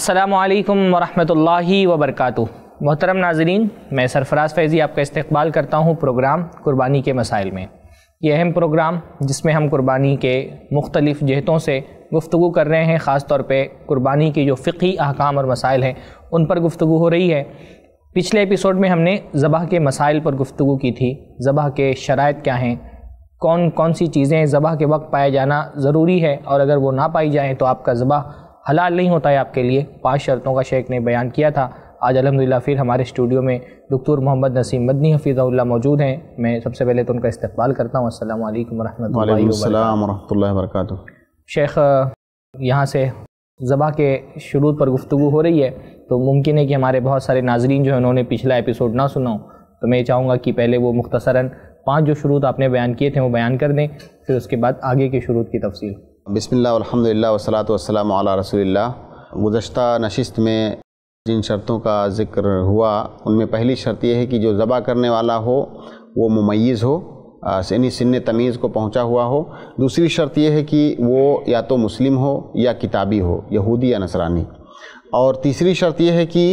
असलकम वरहमल वबरक मोहतरम नाजरीन मैं सरफराज फैज़ी आपका इस्तबाल करता हूँ प्रोग्राम कुर्बानी के मसाइल में ये अहम प्रोग्राम जिसमें हम कुर्बानी के मुख्तलिफ़ जहतों से गुफ्तु कर रहे हैं ख़ास तौर पर कुर्बानी के जो फ़िकी अहकाम और मसाइल हैं उन पर गुफ्तु हो रही है पिछले एपिसोड में हमने ज़बह के मसाइल पर गुफ्तु की थी ज़बह के शराइ क्या हैं कौन कौन सी चीज़ें ज़बह के वक्त पाया जाना ज़रूरी है और अगर वो ना पाई जाएँ तो आपका ज़बह हलाल नहीं होता है आपके लिए पाँच शर्तों का शेख ने बयान किया था आज अलहमदिल्ला फिर हमारे स्टूडियो में डॉक्टर मोहम्मद नसीम मदनी हफीज़ा मौजूद हैं मैं सबसे पहले तो उनका इस्तकबाल करता हूँ असल वरह वरक शेख यहाँ से ज़बा के शुरू पर गुफ्तु हो रही है तो मुमकिन है कि हमारे बहुत सारे नाजरीन जो है उन्होंने पिछला एपिसोड ना सुना तो मैं चाहूँगा कि पहले वो मुख्तसरा पाँच जो शुरू आपने बयान किए थे वो बयान कर दें फिर उसके बाद आगे के शुरू की तफसील बिसमिल्ल वसलात वसलाम रसोल्ला गुज्त नशस्त में जिन शर्तों का जिक्र हुआ उनमें पहली शर्त यह है कि जो ज़बा करने वाला हो वो मुमैज़ हो यानी सिन तमीज़ को पहुँचा हुआ हो दूसरी शर्त यह है कि वो या तो मुस्लिम हो या किताबी हो यहूदी या नसरानी और तीसरी शर्त यह है कि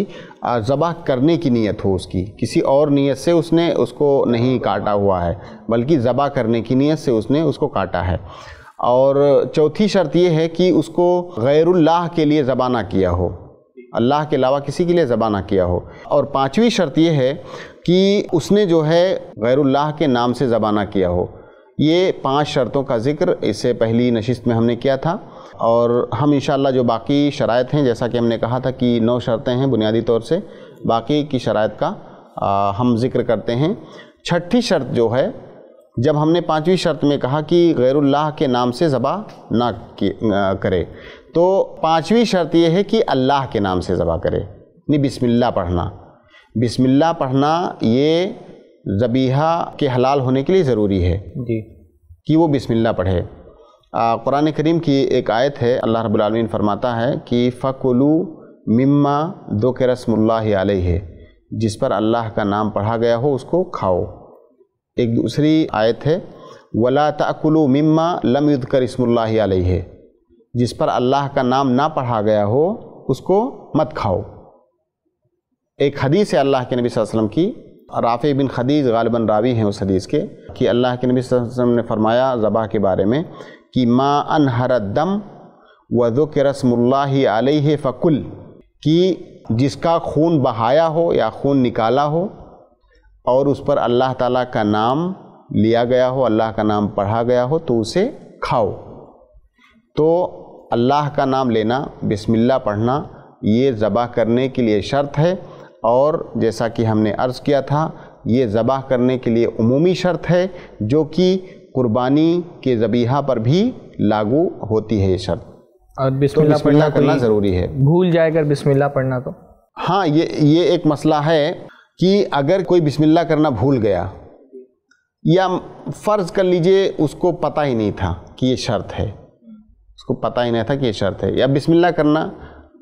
ज़बह करने की नीयत हो उसकी किसी और नीयत से उसने उसको नहीं काटा हुआ है बल्कि ज़बह करने की नीयत से उसने उसको काटा है और चौथी शर्त यह है कि उसको गैरुल्लाह के लिए ज़बाना किया हो अल्लाह के अलावा किसी के लिए ज़बाना किया हो और पांचवी शर्त यह है कि उसने जो है गैरुल्लाह के नाम से ज़बाना किया हो ये पांच शर्तों का जिक्र इससे पहली नशिस्त में हमने किया था और हम इन जो बाकी शरात हैं जैसा कि हमने कहा था कि नौ शर्तें हैं बुनियादी तौर से बाकी की शरात का आ, हम जिक्र करते हैं छठी शर्त जो है जब हमने पांचवी शर्त में कहा कि गैरुल्लाह के नाम से ज़बा ना करे तो पांचवी शर्त यह है कि अल्लाह के नाम से ज़बा करे नहीं बिस्मिल्लाह पढ़ना बिस्मिल्लाह पढ़ना ये ज़बीहा के हलाल होने के लिए ज़रूरी है जी कि वो बिस्मिल्लाह पढ़े कुरान करीम की एक आयत है अल्लाह रबालमीन फरमाता है कि फ़कुलू मिम्मा दो के रसमल्ला है जिस पर अल्लाह का नाम पढ़ा गया हो उसको खाओ एक दूसरी आयत है वला तकुलु मिम्मा लम युद्कर इसम्ला है जिस पर अल्लाह का नाम ना पढ़ा गया हो उसको मत खाओ एक हदीस है अल्लाह के नबी वसल्लम की राफ़ी बिन खदीज गालिबन रावी हैं उस हदीस के कि अल्लाह के नबी वसल्लम ने फरमाया ज़बा के बारे में कि माँ व वज़ुक रसमल्ला आलह फ़कुल कि जिसका खून बहाया हो या खून निकाला हो और उस पर अल्लाह ताला का नाम लिया गया हो अल्लाह का नाम पढ़ा गया हो तो उसे खाओ तो अल्लाह का नाम लेना बिस्मिल्लाह पढ़ना ये ज़बा करने के लिए शर्त है और जैसा कि हमने अर्ज़ किया था ये ज़बा करने के लिए उमूमी शर्त है जो कि कुर्बानी के ज़बीहा पर भी लागू होती है ये शर्त और तो बिस्मिल्लाह तो पढ़ना करना ज़रूरी है भूल जाएगा बिस्मिल्लाह पढ़ना तो हाँ ये ये एक मसला है कि अगर कोई बिस्मिल्ला करना भूल गया या फ़र्ज़ कर लीजिए उसको पता ही नहीं था कि ये शर्त है उसको पता ही नहीं था कि ये शर्त है या बिस्मिल्ला करना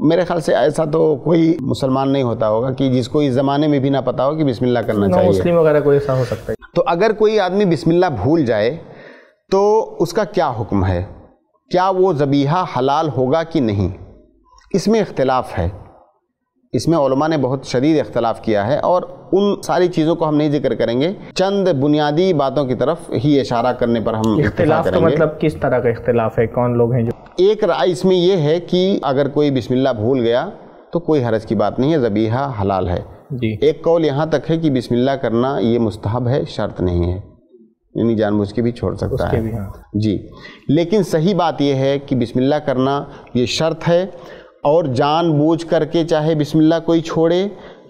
मेरे ख्याल से ऐसा तो कोई मुसलमान नहीं होता होगा कि जिसको इस ज़माने में भी ना पता हो कि बिस्मिल्ला करना चाहिए मुस्लिम वगैरह कोई ऐसा हो सकता है तो अगर कोई आदमी बिस्मिल्ला भूल जाए तो उसका क्या हुक्म है क्या वो ज़बीहा हलाल होगा कि नहीं इसमें इख्तलाफ है इसमें ने बहुत शदीद इख्तलाफ किया है और उन सारी चीज़ों को हम नहीं जिक्र करेंगे चंद बुनियादी बातों की तरफ ही इशारा करने पर हम इख्तलाफ तो मतलब किस तरह का इख्तलाफ है कौन लोग हैं जो एक राय इसमें यह है कि अगर कोई बिस्मिल्लाह भूल गया तो कोई हरज की बात नहीं है जबीहा हलाल है जी एक कौल यहाँ तक है कि बिस्मिल्लाह करना ये मुस्तहब है शर्त नहीं है यानी जानबूझ के भी छोड़ सकता है हाँ। जी लेकिन सही बात यह है कि बिस्मिल्लाह करना ये शर्त है और जानबूझ करके चाहे बिस्मिल्लाह कोई छोड़े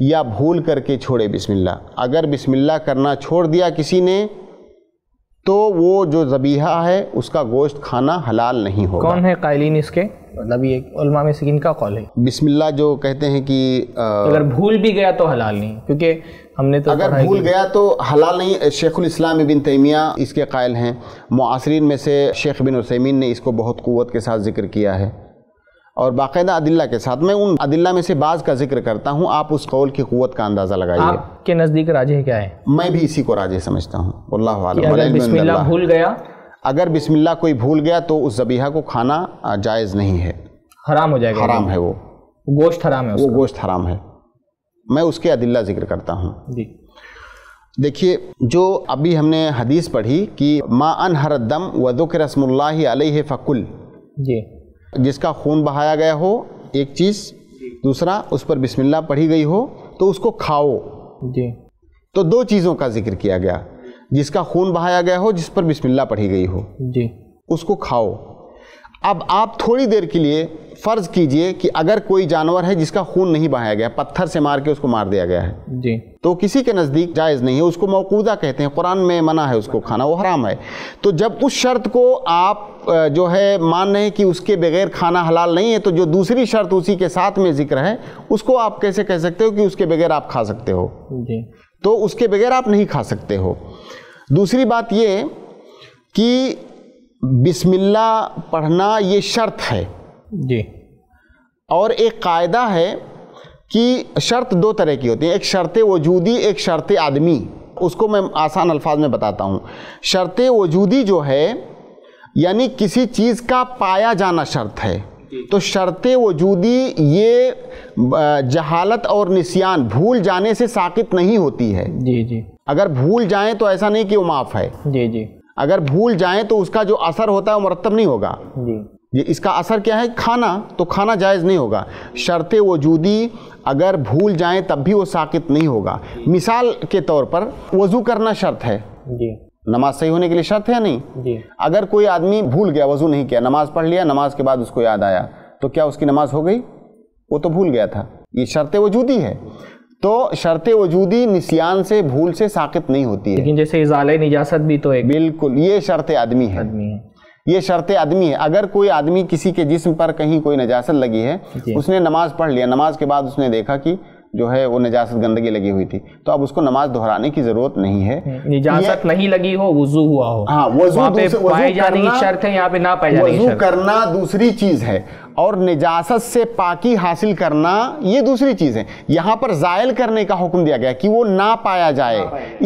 या भूल करके छोड़े बिस्मिल्लाह अगर बिस्मिल्लाह करना छोड़ दिया किसी ने तो वो जो जबीहा है उसका गोश्त खाना हलाल नहीं होगा कौन है कायलीन इसके मतलब ये उलमा में से का कौल है बिस्मिल्लाह जो कहते हैं कि आ, अगर भूल भी गया तो हलाल नहीं क्योंकि हमने तो अगर भूल गया तो हलाल नहीं शेखुल इस्लाम बिन तैमिया इसके कायल हैं मुआसरीन में से शेख बिन हुसैमीन ने इसको बहुत क़वत के साथ जिक्र किया है और बाकायदा अदिल्ला के साथ मैं उन अदिल्ला में से बाज का जिक्र करता हूँ आप उस कौल की क़वत का अंदाज़ा लगाइए आपके नज़दीक राजे क्या है मैं भी इसी को राजे समझता हूँ भूल गया अगर बिस्मिल्ला कोई भूल गया तो उस जबीहा को खाना जायज़ नहीं है हराम हो जाएगा हराम है वो गोश्त हराम है वो गोश्त हराम है मैं उसके अदिल्ला जिक्र करता हूँ देखिए जो अभी हमने हदीस पढ़ी कि माँ अन हर दम वदुक रसमल्ला फ़कुल जी जिसका खून बहाया गया हो एक चीज़ दूसरा उस पर बिस्मिल्लाह पढ़ी गई हो तो उसको खाओ जी तो दो चीज़ों का जिक्र किया गया जिसका खून बहाया गया हो जिस पर बिस्मिल्लाह पढ़ी गई हो जी उसको खाओ अब आप थोड़ी देर के लिए फ़र्ज़ कीजिए कि अगर कोई जानवर है जिसका खून नहीं बहाया गया पत्थर से मार के उसको मार दिया गया है जी तो किसी के नज़दीक जायज़ नहीं है उसको मौकूदा कहते हैं कुरान में मना है उसको खाना वो हराम है तो जब उस शर्त को आप जो है मान रहे हैं कि उसके बगैर खाना हलाल नहीं है तो जो दूसरी शर्त उसी के साथ में जिक्र है उसको आप कैसे कह सकते हो कि उसके बगैर आप खा सकते हो जी तो उसके बगैर आप नहीं खा सकते हो दूसरी बात ये कि बिस्मिल्ला पढ़ना ये शर्त है जी और एक कायदा है कि शर्त दो तरह की होती है एक शर्त वजूदी एक शर्त आदमी उसको मैं आसान अल्फाज में बताता हूँ शर्त वजूदी जो है यानी किसी चीज़ का पाया जाना शर्त है तो शर्त वजूदी ये जहालत और निसियान भूल जाने से साकित नहीं होती है जी जी अगर भूल जाएं तो ऐसा नहीं कि वो माफ़ है जी जी अगर भूल जाए तो उसका जो असर होता है वो मरतब नहीं होगा ये इसका असर क्या है खाना तो खाना जायज़ नहीं होगा शर्त वजूदी अगर भूल जाएं तब भी वो साकित नहीं होगा मिसाल के तौर पर वज़ू करना शर्त है नमाज सही होने के लिए शर्त है या नहीं अगर कोई आदमी भूल गया वज़ू नहीं किया नमाज़ पढ़ लिया नमाज के बाद उसको याद आया तो क्या उसकी नमाज हो गई वो तो भूल गया था ये शर्त वजूदी है तो शर्त वजूदी निशियान से भूल से साकित नहीं होती है लेकिन जैसे इजाल निजात भी तो एक बिल्कुल ये शर्त आदमी है आदमी है ये शर्त आदमी है अगर कोई आदमी किसी के जिस्म पर कहीं कोई नजासत लगी है उसने नमाज पढ़ लिया नमाज के बाद उसने देखा कि जो है वो निजात गंदगी लगी हुई थी तो अब उसको नमाज दोहराने की जरूरत नहीं है हम्म, निजात नहीं लगी हो वजू हुआ हो हाँ वजू पे पाए जाने की शर्त है यहाँ पे ना पाए जाने वजू करना दूसरी चीज है और निजासत से पाकी हासिल करना ये दूसरी चीज़ है यहाँ पर जायल करने का हुक्म दिया गया कि वो ना पाया जाए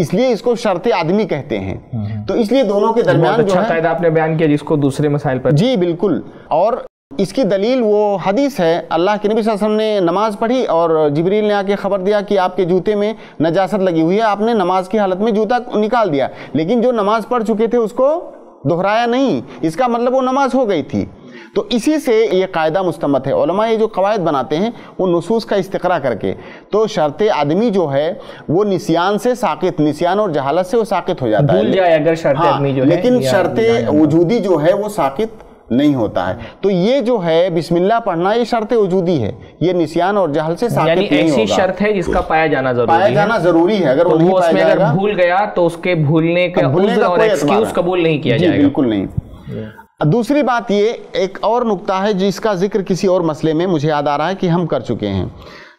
इसलिए इसको शर्त आदमी कहते हैं हम्म। तो इसलिए दोनों के दरमियान अच्छा जो है आपने बयान किया जिसको दूसरे मसाइल पर जी बिल्कुल और इसकी दलील वो हदीस है अल्लाह के नबी वसल्लम ने नमाज़ पढ़ी और जबरील ने आके ख़बर दिया कि आपके जूते में नजासत लगी हुई है आपने नमाज़ की हालत में जूता निकाल दिया लेकिन जो नमाज़ पढ़ चुके थे उसको दोहराया नहीं इसका मतलब वो नमाज हो गई थी तो इसी से ये कायदा मुस्तमत है ओलमा ये जो कवायद बनाते हैं वो नसूस का इस्तरा करके तो शर्त आदमी जो है वो निसियान से साकित निसियान और जहालत से वो साकित हो जाता है जाए अगर शर्त हाँ, जो लेकिन शर्त वजूदी जो है वो साकित नहीं होता है तो ये जो है बिस्मिल्लाह पढ़ना ये शर्त वजूदी है ये निशान और जहल से यानी ऐसी शर्त है जिसका पाया जाना जरूरी पाया जाना जरूरी है अगर तो वो नहीं पाया जाएगा भूल गया तो उसके भूलने का भूलने का और एक्सक्यूज कबूल नहीं किया जाएगा बिल्कुल नहीं दूसरी बात ये एक और नुकता है जिसका जिक्र किसी और मसले में मुझे याद आ रहा है कि हम कर चुके हैं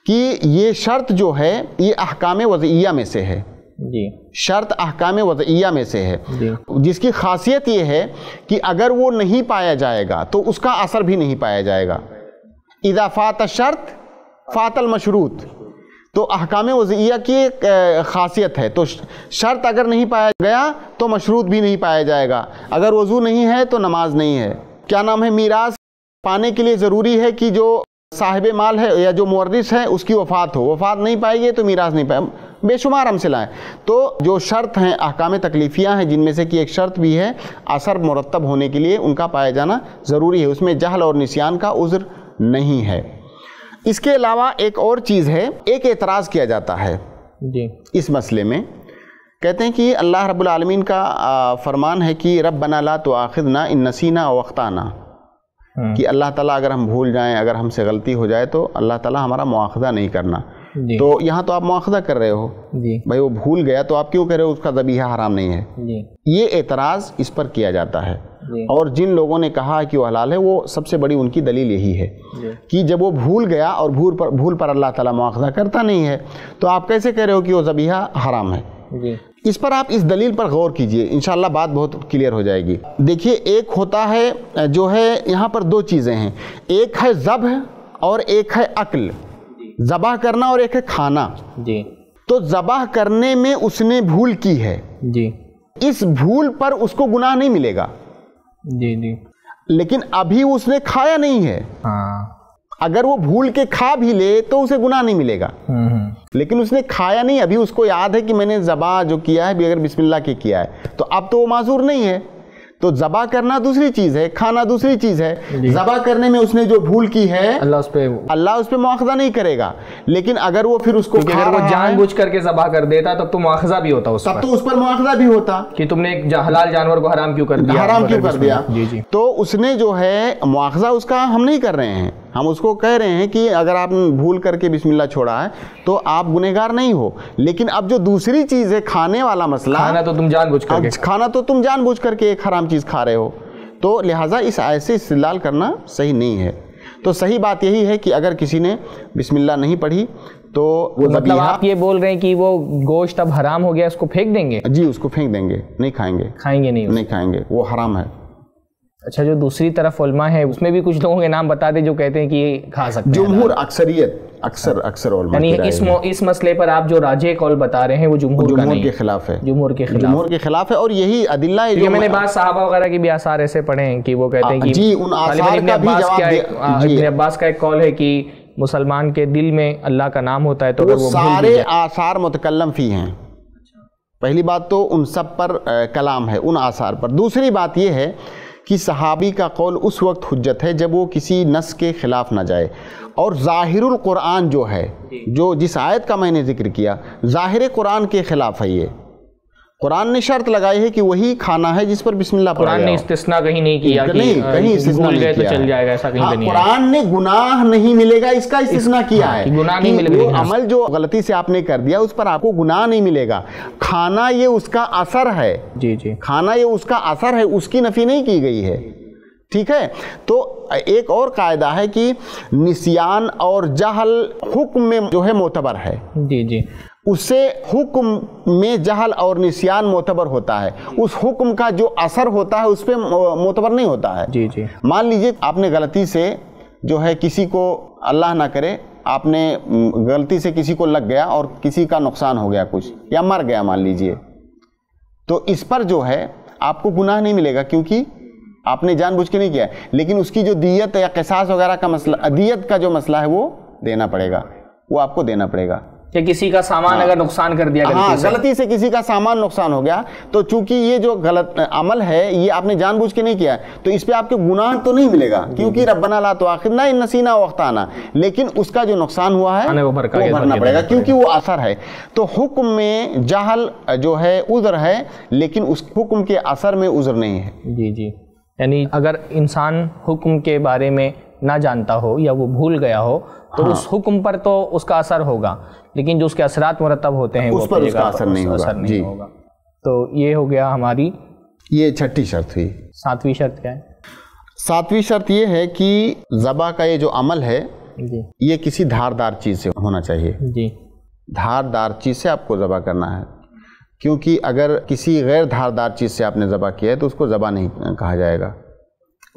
कि ये शर्त जो है ये अहकाम वजिया में से है शर्त अहकाम वजिया में से है जिसकी खासियत ये है कि अगर वो नहीं पाया जाएगा तो उसका असर भी नहीं पाया जाएगा इजाफात शर्त फातल मशरूत तो अहकाम वज़िया की खासियत है तो शर्त अगर नहीं पाया गया तो मशरूत भी नहीं पाया जाएगा अगर वज़ू नहीं है तो नमाज नहीं है क्या नाम है मीरास पाने के लिए ज़रूरी है कि जो साहिब माल है या जो मुर्रिस है उसकी वफात हो वफात नहीं पाएगी तो मीराज नहीं पाए बेशुमार अमसला है तो जो शर्त हैं अहकाम तकलीफ़ियाँ हैं जिनमें से कि एक शर्त भी है असर मुरतब होने के लिए उनका पाया जाना ज़रूरी है उसमें जहल और निशान का उज़्र नहीं है इसके अलावा एक और चीज़ है एक एतराज़ किया जाता है जी इस मसले में कहते हैं कि अल्लाह रब्बुल आलमीन का फरमान है कि रब बना ला तो आखिर ना इन नसीना वक्ताना हाँ। कि अल्लाह ताला अगर हम भूल जाएं अगर हमसे गलती हो जाए तो अल्लाह ताला हमारा मुआखदा नहीं करना तो यहाँ तो आप मुआखजा कर रहे हो भाई वो भूल गया तो आप क्यों कह रहे हो उसका जबीहा हराम नहीं है ये एतराज़ इस पर किया जाता है और जिन लोगों ने कहा कि वो हलाल है वो सबसे बड़ी उनकी दलील यही है कि जब वो भूल गया और भूल पर भूल पर अल्लाह ताला मुआवजा करता नहीं है तो आप कैसे कह रहे हो कि वो जबीहा हराम है इस पर आप इस दलील पर गौर कीजिए इन बात बहुत क्लियर हो जाएगी देखिए एक होता है जो है यहाँ पर दो चीज़ें हैं एक है जब और एक है अक्ल ज़बाह करना और एक है खाना जी तो ज़बाह करने में उसने भूल की है जी इस भूल पर उसको गुनाह नहीं मिलेगा जी जी लेकिन अभी उसने खाया नहीं है हाँ अगर वो भूल के खा भी ले तो उसे गुनाह नहीं मिलेगा हम्म, हम्म। लेकिन उसने खाया नहीं अभी उसको याद है कि मैंने जबा जो किया है भी अगर बिस्मिल्लाह के किया है तो अब तो वो माजूर नहीं है तो जबा करना दूसरी चीज है खाना दूसरी चीज है जबा करने में उसने जो भूल की है अल्लाह उस पर अल्लाह उस पर मुआवजा नहीं करेगा लेकिन अगर वो फिर उसको अगर वो जान बुझ करके जबा कर देता तब तो मुआवजा भी होता उस तब तो उस पर मुआवजा भी होता कि तुमने एक हलाल जानवर को हराम क्यों कर दिया हराम क्यों कर दिया जी जी तो उसने जो है मुआवजा उसका हम नहीं कर रहे हैं हम उसको कह रहे हैं कि अगर आप भूल करके बिस्मिल्लाह छोड़ा है तो आप गुनेगार नहीं हो लेकिन अब जो दूसरी चीज़ है खाने वाला मसला खाना तो तुम जानबूझ करके खाना तो तुम जानबूझ करके एक हराम चीज़ खा रहे हो तो लिहाजा इस आयत से इस्तेलाल करना सही नहीं है तो सही बात यही है कि अगर किसी ने बिस्मिल्लाह नहीं पढ़ी तो मतलब आप ये बोल रहे हैं कि वो गोश्त अब हराम हो गया उसको फेंक देंगे जी उसको फेंक देंगे नहीं खाएंगे खाएंगे नहीं नहीं खाएंगे वो हराम है अच्छा जो दूसरी तरफ उलमा है उसमें भी कुछ लोगों के नाम बता दें जो कहते हैं कि खा सकते जमहूर अक्सरियत अक्सर अक्सर यानी इस इस मसले पर आप जो राजे कॉल बता रहे हैं वो जमहूर नहीं के खिलाफ है जमहूर के खिलाफ जमहूर के खिलाफ है और यही अदिल्ला है जो मैंने बात साहबा वगैरह के भी आसार ऐसे पढ़े हैं कि वो कहते हैं कि जी उन आसार का भी जवाब अब्बास का एक कॉल है कि मुसलमान के दिल में अल्लाह का नाम होता है तो वो सारे आसार मुतकलम फी हैं पहली बात तो उन सब पर कलाम है उन आसार पर दूसरी बात यह है कि सहाबी का कौल उस वक्त हजत है जब वो किसी नस के ख़िलाफ़ ना जाए और ज़ाहिर क़ुरान जो है जो जिस आयत का मैंने जिक्र किया ज़ाहिर कुरान के ख़िलाफ़ है ये कुरान ने शर्त लगाई है कि वही खाना है जिस पर बिस्मिल्लाह कुरान ने इस्तेसना कहीं नहीं किया कि नहीं कहीं इस्तेसना नहीं तो चल जाएगा ऐसा कहीं हाँ, नहीं कुरान ने गुनाह नहीं मिलेगा इसका इस्तेसना किया हाँ, है गुनाह नहीं मिलेगा अमल जो गलती से आपने कर दिया उस पर आपको गुनाह नहीं मिलेगा खाना ये उसका असर है जी जी खाना ये उसका असर है उसकी नफी नहीं की गई है ठीक है तो एक और कायदा है कि निसियान और जहल हुक्म में जो है मोतबर है जी जी उसे हुक्म में जहल और निशान मोतबर होता है उस हुक्म का जो असर होता है उस पर मोतबर नहीं होता है जी जी मान लीजिए आपने गलती से जो है किसी को अल्लाह ना करे आपने गलती से किसी को लग गया और किसी का नुकसान हो गया कुछ या मर गया मान लीजिए तो इस पर जो है आपको गुनाह नहीं मिलेगा क्योंकि आपने जानबूझ के नहीं किया लेकिन उसकी जो दियत या कैसास वगैरह का मसला दियत का जो मसला है वो देना पड़ेगा वो आपको देना पड़ेगा कि किसी का सामान हाँ, अगर नुकसान कर दिया हाँ गलती से, गलती से किसी का सामान नुकसान हो गया तो चूंकि ये जो गलत अमल है ये आपने जानबूझ के नहीं किया तो इस पर आपके गुनाह तो नहीं मिलेगा क्योंकि रब्बना ला तो आखिर ना नसीना वक्त आना लेकिन उसका जो नुकसान हुआ है हाँ, वो भरना पड़ेगा क्योंकि वो असर है तो हुक्म में जहल जो है उजर है लेकिन उस हुक्म के असर में उजर नहीं है जी जी यानी अगर इंसान हुक्म के बारे में ना जानता हो या वो भूल गया हो तो हाँ। उस हुक्म पर तो उसका असर होगा लेकिन जो उसके असरात मुरतब होते हैं उस वो पर उसका असर नहीं होगा असर नहीं होगा तो ये हो गया हमारी ये छठी शर्त हुई सातवीं शर्त क्या है सातवीं शर्त ये है कि ज़बा का ये जो अमल है जी ये किसी धारदार चीज़ से होना चाहिए जी धारदार चीज़ से आपको ज़बा करना है क्योंकि अगर किसी गैर धारदार चीज़ से आपने ज़बा किया है तो उसको ज़बा नहीं कहा जाएगा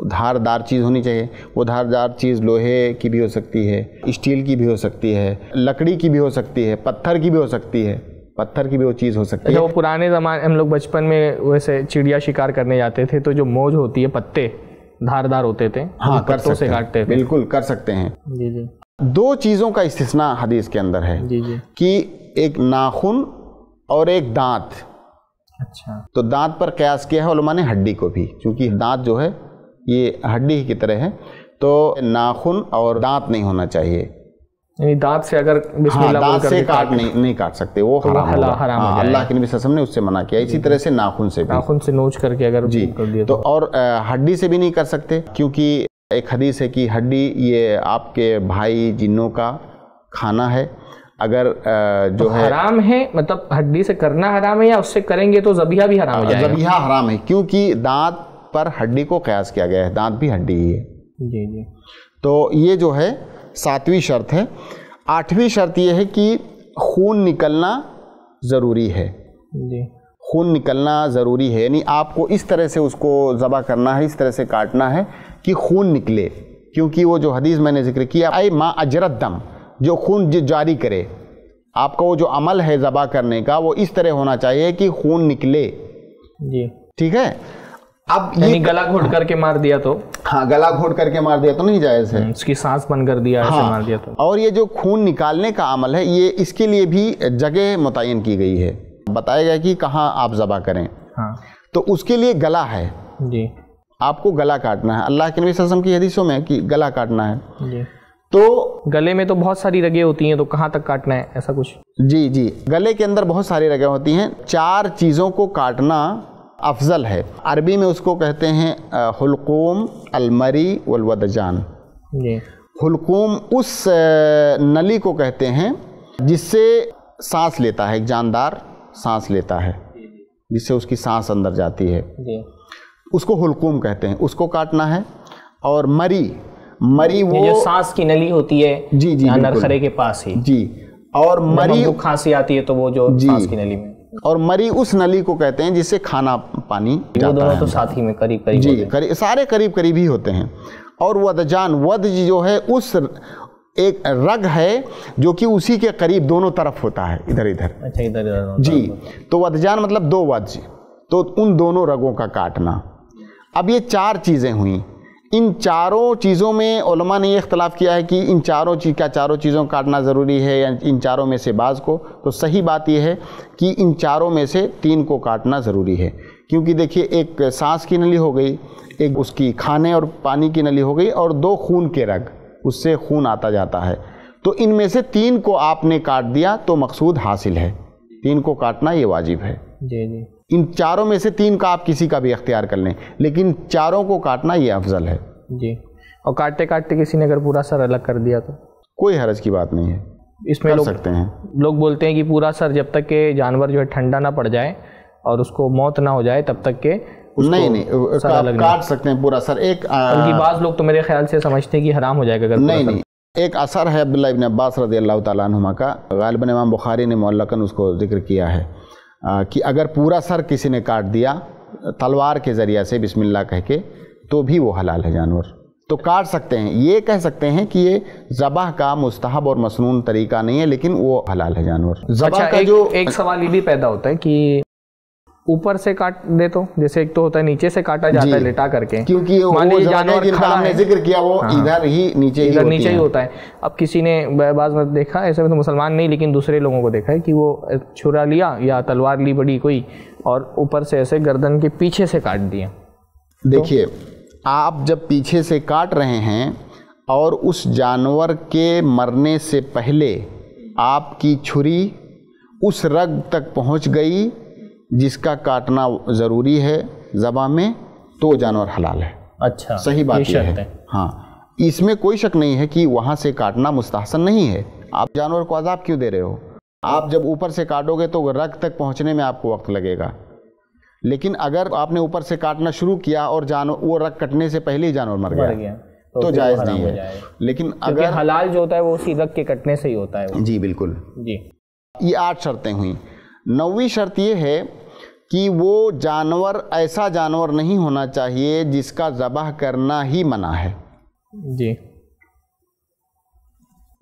धारदार चीज़ होनी चाहिए वो धारदार चीज़ लोहे की भी हो सकती है स्टील की भी हो सकती है लकड़ी की भी हो सकती है पत्थर की भी हो सकती है पत्थर की भी वो चीज़ हो सकती अच्छा, है वो पुराने ज़माने हम लोग बचपन में वैसे चिड़िया शिकार करने जाते थे तो जो मौज होती है पत्ते धारदार होते थे हाँ कर सकते से काटते थे बिल्कुल कर सकते हैं जी जी दो चीज़ों का इस्तना हदीस के अंदर है जी जी कि एक नाखून और एक दांत अच्छा तो दांत पर कयास किया है उलमा ने हड्डी को भी क्योंकि दांत जो है ये हड्डी की तरह है तो नाखून और दांत नहीं होना चाहिए दांत से अगर हाँ, दांत से काट नहीं नहीं काट सकते वो तो हराम हराम हाँ, अल्लाह के नबी ने उससे मना किया इसी तरह से नाखून से भी नाखून से नोच करके अगर जी कर दिया तो, तो। और हड्डी से भी नहीं कर सकते क्योंकि एक हदीस है कि हड्डी ये आपके भाई जिन्नों का खाना है अगर जो तो है हराम है मतलब हड्डी से करना हराम है या उससे करेंगे तो जबिया भी हराम है हाँ, जबिया हराम है क्योंकि दांत पर हड्डी को कयास किया गया है दांत भी हड्डी ही है जी जी तो ये जो है सातवीं शर्त है आठवीं शर्त यह है कि खून निकलना ज़रूरी है जी खून निकलना ज़रूरी है यानी आपको इस तरह से उसको ज़बा करना है इस तरह से काटना है कि खून निकले क्योंकि वो जो हदीस मैंने जिक्र किया आई माँ अजरत दम जो खून जारी करे आपका वो जो अमल है ज़बा करने का वो इस तरह होना चाहिए कि खून निकले जी ठीक है अब ये गला घोट हाँ। करके मार दिया तो हाँ गला घोट करके मार दिया तो नहीं जायज है हम्म, उसकी सांस बंद कर दिया हाँ, मार दिया तो और ये जो खून निकालने का अमल है ये इसके लिए भी जगह मुतयन की गई है बताया गया कि कहाँ आप जबा करें हाँ। तो उसके लिए गला है जी आपको गला काटना है अल्लाह के नबी वसम की हदीसों में कि गला काटना है जी तो गले में तो बहुत सारी रगें होती हैं तो कहाँ तक काटना है ऐसा कुछ जी जी गले के अंदर बहुत सारी रगें होती हैं चार चीज़ों को काटना अफजल है अरबी में उसको कहते हैं हलकूम अलमरी वलवदजान हलकूम उस नली को कहते हैं जिससे सांस लेता है एक जानदार सांस लेता है जिससे उसकी सांस अंदर जाती है उसको हलकूम कहते हैं उसको काटना है और मरी मरी वो जो सांस की नली होती है जी जी नरखरे के पास ही जी और मरी खांसी आती है तो वो जो जी सांस की नली में और मरी उस नली को कहते हैं जिससे खाना पानी जाता है तो साथ ही में करीब करीब जी करीब सारे करीब करीब ही होते हैं और वदजान वद जो है उस एक रग है जो कि उसी के करीब दोनों तरफ होता है इधर इधर अच्छा इधर इधर जी तो वदजान मतलब दो वज तो उन दोनों रगों का काटना अब ये चार चीज़ें हुई इन चारों चीज़ों में मा ने ये इख्तलाफ किया है कि इन चारों चीज़ का चारों चीज़ों काटना ज़रूरी है या इन चारों में से बाज़ को तो सही बात यह है कि इन चारों में से तीन को काटना ज़रूरी है क्योंकि देखिए एक सांस की नली हो गई एक उसकी खाने और पानी की नली हो गई और दो खून के रग उससे खून आता जाता है तो इनमें से तीन को आपने काट दिया तो मकसूद हासिल है तीन को काटना ये वाजिब है जी जी इन चारों में से तीन का आप किसी का भी अख्तियार कर लें लेकिन चारों को काटना ये अफजल है जी और काटते काटते किसी ने अगर पूरा सर अलग कर दिया तो कोई हरज की बात नहीं है इसमें लोग सकते हैं लोग बोलते हैं कि पूरा सर जब तक के जानवर जो है ठंडा ना पड़ जाए और उसको मौत ना हो जाए तब तक के नहीं नहीं सर अलग काट सकते हैं पूरा सर एक बल्कि बाज लोग तो मेरे ख्याल से समझते हैं कि हराम हो जाएगा अगर नहीं नहीं एक असर है अब्दुल्ला इबन अब्बास रजी अल्लाह तुमा का गालिबा इमाम बुखारी ने मौलकन उसको जिक्र किया है कि अगर पूरा सर किसी ने काट दिया तलवार के ज़रिया से बिस्मिल्लाह कह के तो भी वो हलाल है जानवर तो काट सकते हैं ये कह सकते हैं कि ये ज़बह का मुस्तहब और मसनून तरीका नहीं है लेकिन वो हलाल है जानवर अच्छा, का एक, जो एक सवाल ये भी पैदा होता है कि ऊपर से काट दे तो जैसे एक तो होता है नीचे से काटा जाता है लेटा करके क्योंकि वो जानवर खड़ा है जिक्र किया वो हाँ, इधर ही नीचे ही नीचे ही होता है अब किसी ने बाज में देखा ऐसे में तो मुसलमान नहीं लेकिन दूसरे लोगों को देखा है कि वो छुरा लिया या तलवार ली बड़ी कोई और ऊपर से ऐसे गर्दन के पीछे से काट दिया तो देखिए आप जब पीछे से काट रहे हैं और उस जानवर के मरने से पहले आपकी छुरी उस रग तक पहुंच गई जिसका काटना ज़रूरी है ज़बा में तो जानवर हलाल है अच्छा सही बात यह है हाँ इसमें कोई शक नहीं है कि वहाँ से काटना मुस्तासन नहीं है आप जानवर को अजाब क्यों दे रहे हो आप जब ऊपर से काटोगे तो रक्त तक पहुँचने में आपको वक्त लगेगा लेकिन अगर आपने ऊपर से काटना शुरू किया और जानवर वो रग कटने से पहले ही जानवर मर गया, गया। तो, तो जायज़ नहीं है लेकिन अगर हलाल जो होता है वो उसी रक्त के कटने से ही होता है जी बिल्कुल जी ये आठ शर्तें हुई नौवीं शर्त ये है कि वो जानवर ऐसा जानवर नहीं होना चाहिए जिसका ज़बह करना ही मना है जी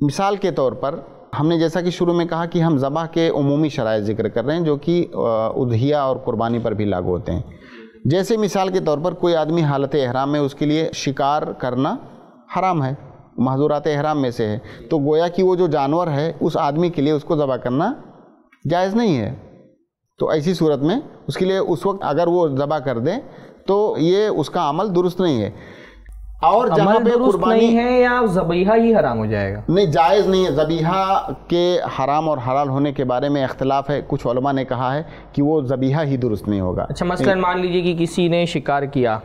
मिसाल के तौर पर हमने जैसा कि शुरू में कहा कि हम ज़बह के अमूमी शराय ज़िक्र कर रहे हैं जो कि उदहिया और कुर्बानी पर भी लागू होते हैं जैसे मिसाल के तौर पर कोई आदमी हालत अहराम में उसके लिए शिकार करना हराम है महजूरात अहराम में से है तो गोया कि वो जो जानवर है उस आदमी के लिए उसको ज़बह करना जायज़ नहीं है तो ऐसी सूरत में उसके लिए उस वक्त अगर वो जबा कर दें तो ये उसका अमल दुरुस्त नहीं है और जहां पे कुर्बानी है या जबीहा ही हराम हो जाएगा नहीं जायज़ नहीं है जबीहा के हराम और हलाल होने के बारे में अख्तिलाफ़ है कुछ ओलमा ने कहा है कि वो जबीहा ही दुरुस्त नहीं होगा अच्छा मसलन मान लीजिए कि किसी ने शिकार किया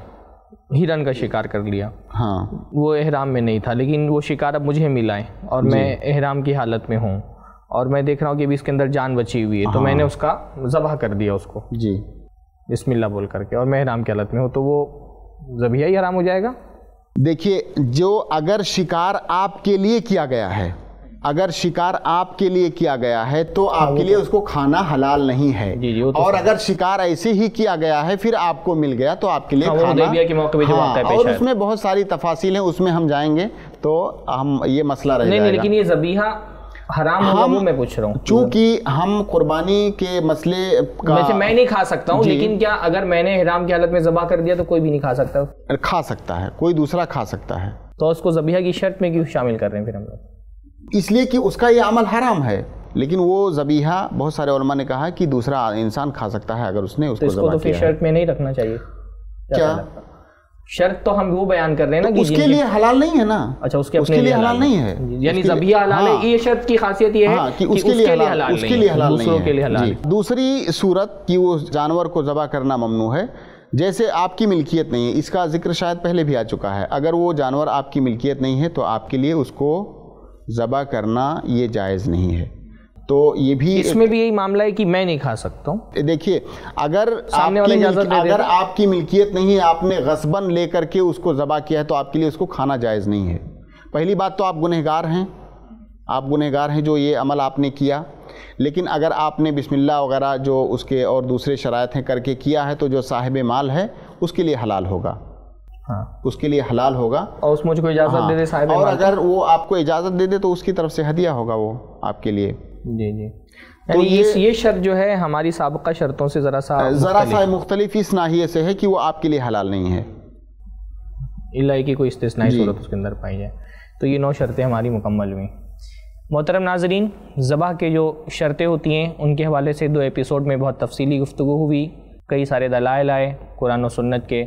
हिरन का शिकार कर लिया हाँ वो एहराम में नहीं था लेकिन वो शिकार अब मुझे मिला है और मैं एहराम की हालत में हूँ और मैं देख रहा हूँ कि अभी इसके अंदर जान बची हुई है तो हाँ। मैंने उसका जबह कर दिया उसको जी बिस्मिल्ला बोल करके और मैं हराम की हालत में हूँ तो वो जबिया ही हराम हो जाएगा देखिए जो अगर शिकार आपके लिए किया गया है अगर शिकार आपके लिए किया गया है तो हाँ, आपके लिए तो- उसको खाना हलाल नहीं है जी जी, तो और अगर शिकार ऐसे ही किया गया है फिर आपको मिल गया तो आपके लिए हाँ, तो खाना के मौके हाँ, है और उसमें बहुत सारी तफासिल हैं उसमें हम जाएंगे तो हम ये मसला रहेगा नहीं, नहीं लेकिन ये जबीहा हराम हम मैं पूछ रहा हूँ चूंकि हम कुर्बानी के मसले का वैसे मैं नहीं खा सकता हूँ लेकिन क्या अगर मैंने हराम की हालत में जबा कर दिया तो कोई भी नहीं खा सकता खा सकता है कोई दूसरा खा सकता है तो उसको जबिया की शर्त में क्यों शामिल कर रहे हैं फिर हम लोग इसलिए कि उसका ये अमल हराम है लेकिन वो जबीहा बहुत सारे ने कहा कि दूसरा इंसान खा सकता है अगर उसने तो उसको तो इसको तो फिर शर्ट में नहीं रखना चाहिए क्या शर्त तो हम वो बयान कर रहे हैं ना तो उसके लिए हलाल नहीं है ना अच्छा उसके उसके लिए, लिए हलाल नहीं है यानी जबिया हलाल हाँ। है ये शर्त की खासियत ये है हाँ, कि, उसके, लिए हलाल, हलाल उसके लिए हलाल दूसरों के लिए हलाल दूसरी सूरत कि वो जानवर को जबा करना ममनू है जैसे आपकी मिल्कियत नहीं है इसका जिक्र शायद पहले भी आ चुका है अगर वो जानवर आपकी मिल्कियत नहीं है तो आपके लिए उसको ज़बा करना ये जायज़ नहीं है तो ये भी इसमें भी यही मामला है कि मैं नहीं खा सकता हूँ देखिए अगर सामने वाले दे अगर आपकी मिल्कियत नहीं है आपने गसबन लेकर के उसको ज़बा किया है तो आपके लिए उसको खाना जायज़ नहीं है पहली बात तो आप गुनहगार हैं आप गुनहगार हैं जो ये अमल आपने किया लेकिन अगर आपने बिस्मिल्लाह वगैरह जो उसके और दूसरे शरात हैं करके किया है तो जो साहिब माल है उसके लिए हलाल होगा हाँ उसके लिए हलाल होगा और उस मुझको इजाज़त हाँ, दे दे साहिब और अगर वो आपको इजाज़त दे दे तो उसकी तरफ से हदिया होगा वो आपके लिए जी जी तो ये ये शर्त जो है हमारी सबका शर्तों से ज़रा सा ज़रा सा मुख्तलिफ इस नाहिए से है कि वो आपके लिए हलाल नहीं है इलाई की कोई इस्तेसनाई सूरत उसके अंदर पाई जाए तो ये नौ शर्तें हमारी मुकम्मल हुई मोहतरम नाजरीन ज़बह के जो शर्तें होती हैं उनके हवाले से दो एपिसोड में बहुत तफसीली गुफ्तु हुई कई सारे दलाल आए कुरान सन्नत सुन्नत के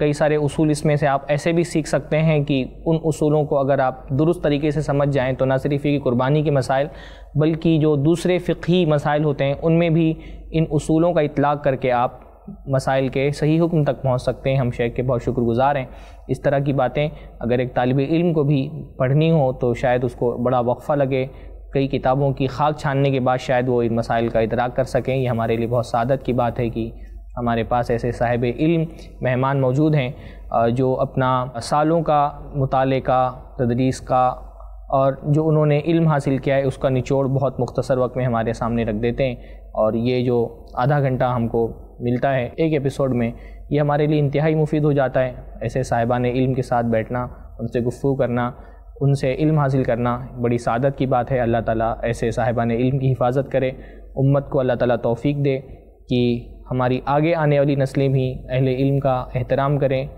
कई सारे उसूल इसमें से आप ऐसे भी सीख सकते हैं कि उन उसूलों को अगर आप दुरुस्त तरीके से समझ जाएं तो ना सिर्फ ये कुर्बानी के मसाइल बल्कि जो दूसरे फ़िकी मसाइल होते हैं उनमें भी इन उसूलों का इतलाक़ करके आप मसाइल के सही हुक्म तक पहुंच सकते हैं हम शेख के बहुत शुक्रगुजार हैं इस तरह की बातें अगर एक तालब इल्म को भी पढ़नी हो तो शायद उसको बड़ा वक्फ़ा लगे कई किताबों की खाक छानने के बाद शायद वो इन मसाइल का इतराक कर सकें ये हमारे लिए बहुत सादत की बात है कि हमारे पास ऐसे साहिब इल्म मेहमान मौजूद हैं जो अपना सालों का मुताले का तदरीस का और जो उन्होंने इल्म हासिल किया है उसका निचोड़ बहुत मुख्तसर वक्त में हमारे सामने रख देते हैं और ये जो आधा घंटा हमको मिलता है एक एपिसोड में ये हमारे लिए इंतहाई मुफीद हो जाता है ऐसे साहिबान इल्म के साथ बैठना उनसे गुफ्तु करना उनसे इल्म हासिल करना बड़ी सादत की बात है अल्लाह ताला ऐसे साहिबान इल्म की हिफाजत करे उम्मत को अल्लाह ताला तौफीक दे कि हमारी आगे आने वाली नस्लें भी अहल इल्म का एहतराम करें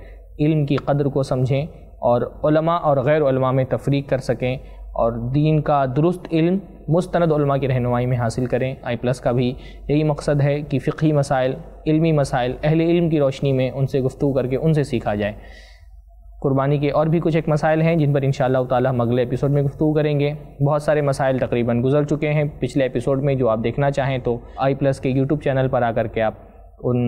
इल्म की क़द्र को समझें और और गैर में तफरीक कर सकें और दीन का दुरुस्त इल्म मुस्तंद की रहनुमाई में हासिल करें आई प्लस का भी यही मकसद है कि फ़िकी मसाइल इल्मी मसाइल अहल इल्म की रोशनी में उनसे गुफ्तु करके उनसे सीखा जाए कुर्बानी के और भी कुछ एक मसाइल हैं जिन पर इन ताला हम अगले एपिसोड में गुफ्तू करेंगे बहुत सारे मसाइल तकरीबन गुजर चुके हैं पिछले एपिसोड में जो आप देखना चाहें तो आई प्लस के यूट्यूब चैनल पर आकर के आप उन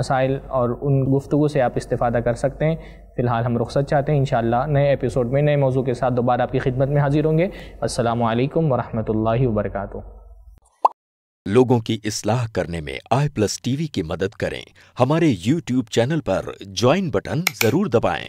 मसाइल और उन गुफ्तु से आप इस्ता कर सकते हैं फ़िलहाल हम रुखसत चाहते हैं इन नए एपिसोड में नए मौजू के साथ दोबारा आपकी खिदमत में हाजिर होंगे असलकम वरहमल वरक लोगों की इसलाह करने में आई प्लस टीवी की मदद करें हमारे यूट्यूब चैनल पर ज्वाइन बटन ज़रूर दबाएं